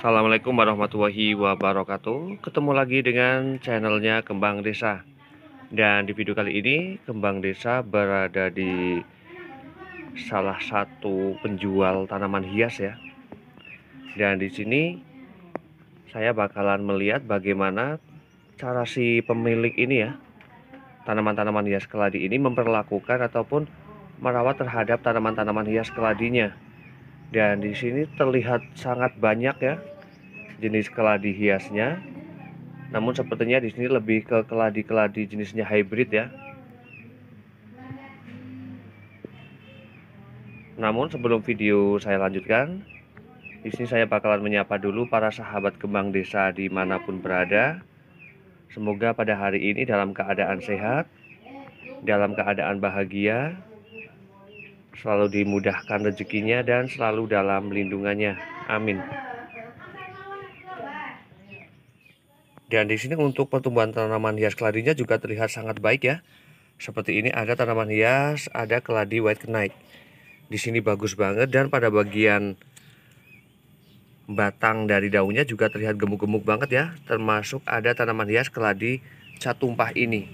Assalamualaikum warahmatullahi wabarakatuh Ketemu lagi dengan channelnya Kembang Desa Dan di video kali ini Kembang Desa berada di Salah satu penjual tanaman hias ya Dan di sini Saya bakalan melihat bagaimana Cara si pemilik ini ya Tanaman-tanaman hias keladi ini memperlakukan ataupun merawat terhadap tanaman-tanaman hias keladinya dan di sini terlihat sangat banyak ya jenis keladi hiasnya. Namun sepertinya di sini lebih ke keladi-keladi jenisnya hybrid ya. Namun sebelum video saya lanjutkan, di sini saya bakalan menyapa dulu para sahabat kembang desa dimanapun berada. Semoga pada hari ini dalam keadaan sehat, dalam keadaan bahagia, selalu dimudahkan rezekinya dan selalu dalam lindungannya. Amin. Dan di sini untuk pertumbuhan tanaman hias keladinya juga terlihat sangat baik ya. Seperti ini ada tanaman hias, ada keladi white knight Di sini bagus banget dan pada bagian batang dari daunnya juga terlihat gemuk-gemuk banget ya. Termasuk ada tanaman hias keladi catumpah ini.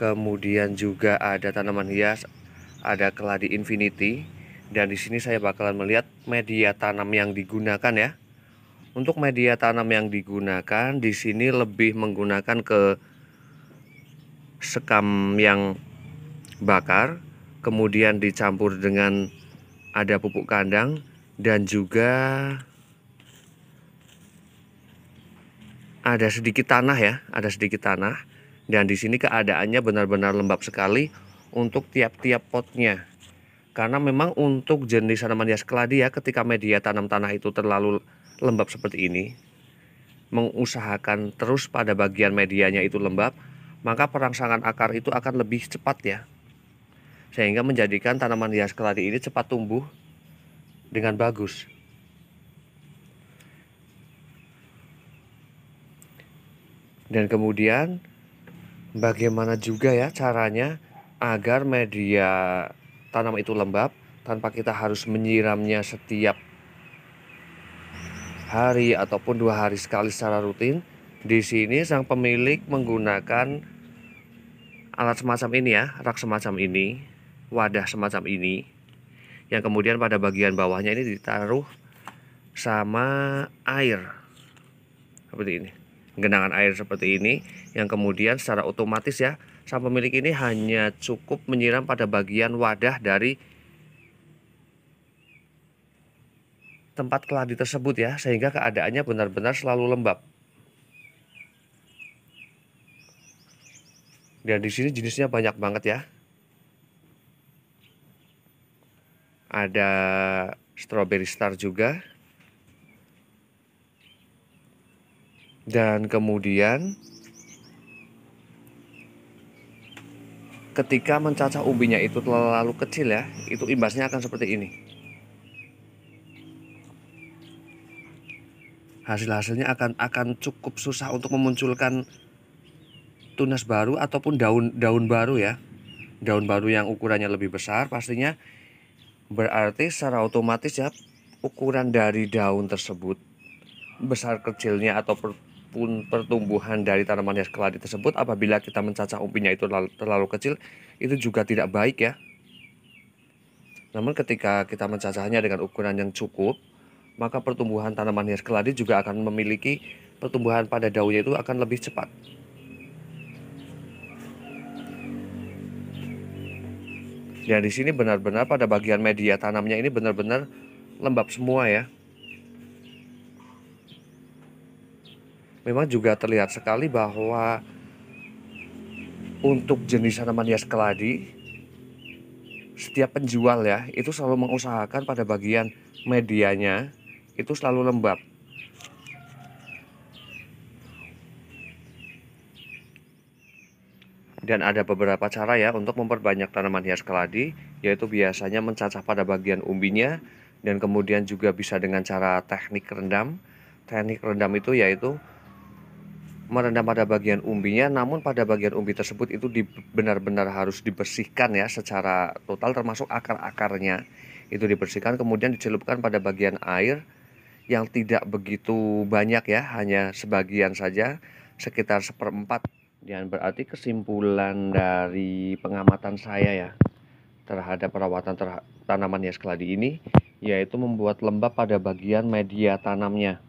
Kemudian juga ada tanaman hias, ada keladi infinity. Dan di sini saya bakalan melihat media tanam yang digunakan ya untuk media tanam yang digunakan di sini lebih menggunakan ke sekam yang bakar, kemudian dicampur dengan ada pupuk kandang dan juga ada sedikit tanah ya, ada sedikit tanah dan di sini keadaannya benar-benar lembab sekali untuk tiap-tiap potnya. Karena memang untuk jenis tanaman hias keladi ya ketika media tanam tanah itu terlalu lembab seperti ini, mengusahakan terus pada bagian medianya itu lembab, maka perangsangan akar itu akan lebih cepat ya. Sehingga menjadikan tanaman hias keladi ini cepat tumbuh dengan bagus. Dan kemudian bagaimana juga ya caranya agar media tanam itu lembab tanpa kita harus menyiramnya setiap hari ataupun dua hari sekali secara rutin. Di sini sang pemilik menggunakan alat semacam ini ya, rak semacam ini, wadah semacam ini. Yang kemudian pada bagian bawahnya ini ditaruh sama air. Seperti ini. Genangan air seperti ini yang kemudian secara otomatis ya sang pemilik ini hanya cukup menyiram pada bagian wadah dari tempat keladi tersebut ya sehingga keadaannya benar-benar selalu lembab. Dan di sini jenisnya banyak banget ya. Ada strawberry star juga. Dan kemudian ketika mencacah ubinya itu terlalu kecil ya, itu imbasnya akan seperti ini. hasil-hasilnya akan akan cukup susah untuk memunculkan tunas baru ataupun daun daun baru ya. Daun baru yang ukurannya lebih besar pastinya berarti secara otomatis ya ukuran dari daun tersebut besar kecilnya ataupun pertumbuhan dari tanaman yang keladi tersebut apabila kita mencacah umpinya itu terlalu, terlalu kecil itu juga tidak baik ya. Namun ketika kita mencacahnya dengan ukuran yang cukup maka pertumbuhan tanaman hias keladi juga akan memiliki pertumbuhan pada daunnya itu akan lebih cepat. Ya di sini benar-benar pada bagian media tanamnya ini benar-benar lembab semua ya. Memang juga terlihat sekali bahwa untuk jenis tanaman hias keladi setiap penjual ya itu selalu mengusahakan pada bagian medianya itu selalu lembab. Dan ada beberapa cara ya untuk memperbanyak tanaman hias keladi, yaitu biasanya mencacah pada bagian umbinya dan kemudian juga bisa dengan cara teknik rendam. Teknik rendam itu yaitu merendam pada bagian umbinya namun pada bagian umbi tersebut itu benar-benar harus dibersihkan ya secara total termasuk akar-akarnya itu dibersihkan kemudian dicelupkan pada bagian air yang tidak begitu banyak ya, hanya sebagian saja, sekitar seperempat. Dan berarti kesimpulan dari pengamatan saya ya terhadap perawatan terha tanaman hias keladi ini yaitu membuat lembab pada bagian media tanamnya.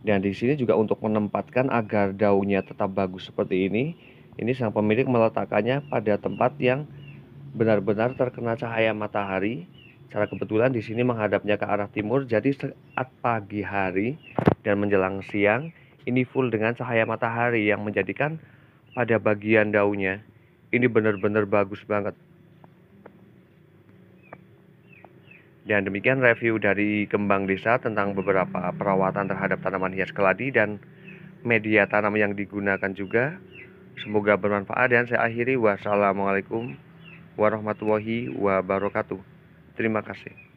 Dan di sini juga untuk menempatkan agar daunnya tetap bagus seperti ini, ini sang pemilik meletakkannya pada tempat yang benar-benar terkena cahaya matahari Secara kebetulan di sini menghadapnya ke arah timur, jadi saat pagi hari dan menjelang siang ini full dengan cahaya matahari yang menjadikan pada bagian daunnya ini benar-benar bagus banget. Dan demikian review dari Kembang Desa tentang beberapa perawatan terhadap tanaman hias keladi dan media tanam yang digunakan juga. Semoga bermanfaat dan saya akhiri wassalamualaikum warahmatullahi wabarakatuh. Terima kasih.